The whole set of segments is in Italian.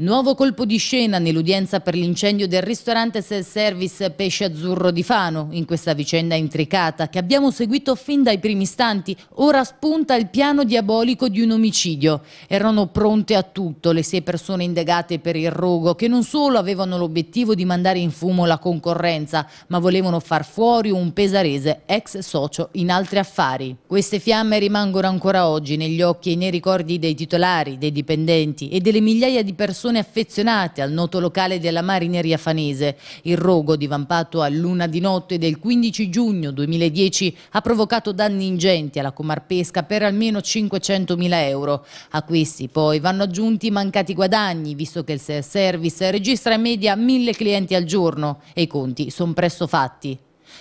Nuovo colpo di scena nell'udienza per l'incendio del ristorante self-service Pesce Azzurro di Fano. In questa vicenda intricata, che abbiamo seguito fin dai primi istanti, ora spunta il piano diabolico di un omicidio. Erano pronte a tutto le sei persone indagate per il rogo, che non solo avevano l'obiettivo di mandare in fumo la concorrenza, ma volevano far fuori un pesarese ex socio in altri affari. Queste fiamme rimangono ancora oggi negli occhi e nei ricordi dei titolari, dei dipendenti e delle migliaia di persone persone affezionate al noto locale della marineria fanese. Il rogo divampato a luna di notte del 15 giugno 2010 ha provocato danni ingenti alla comarpesca per almeno 500.000 euro. A questi poi vanno aggiunti i mancati guadagni, visto che il service registra in media 1.000 clienti al giorno e i conti sono presto fatti.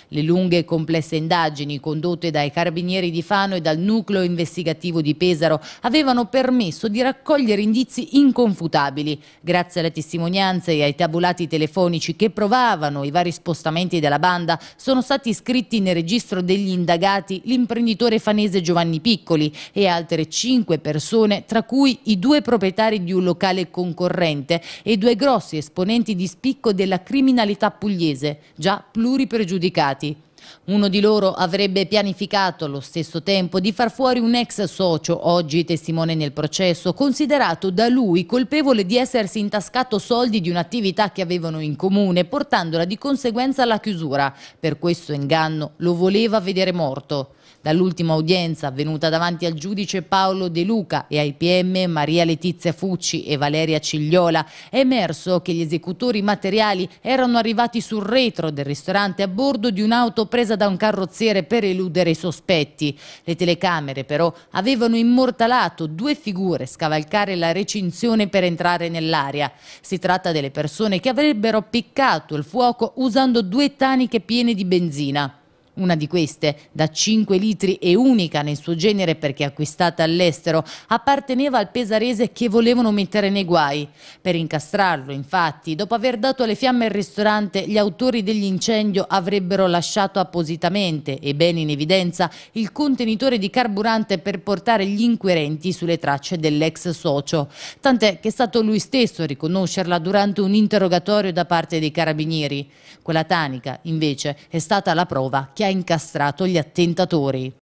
Le lunghe e complesse indagini condotte dai carabinieri di Fano e dal nucleo investigativo di Pesaro avevano permesso di raccogliere indizi inconfutabili grazie alle testimonianze e ai tabulati telefonici che provavano i vari spostamenti della banda sono stati iscritti nel registro degli indagati l'imprenditore fanese Giovanni Piccoli e altre cinque persone tra cui i due proprietari di un locale concorrente e due grossi esponenti di spicco della criminalità pugliese già pluripregiudicati giustificati. Uno di loro avrebbe pianificato allo stesso tempo di far fuori un ex socio, oggi testimone nel processo, considerato da lui colpevole di essersi intascato soldi di un'attività che avevano in comune, portandola di conseguenza alla chiusura. Per questo inganno lo voleva vedere morto. Dall'ultima udienza avvenuta davanti al giudice Paolo De Luca e ai PM Maria Letizia Fucci e Valeria Cigliola è emerso che gli esecutori materiali erano arrivati sul retro del ristorante a bordo di un'auto presa da un carrozziere per eludere i sospetti. Le telecamere però avevano immortalato due figure scavalcare la recinzione per entrare nell'area. Si tratta delle persone che avrebbero piccato il fuoco usando due taniche piene di benzina. Una di queste, da 5 litri e unica nel suo genere perché acquistata all'estero, apparteneva al pesarese che volevano mettere nei guai. Per incastrarlo, infatti, dopo aver dato alle fiamme al ristorante, gli autori dell'incendio avrebbero lasciato appositamente e bene in evidenza il contenitore di carburante per portare gli inquirenti sulle tracce dell'ex socio. Tant'è che è stato lui stesso a riconoscerla durante un interrogatorio da parte dei carabinieri. Quella tanica, invece, è stata la prova che ha incastrato gli attentatori.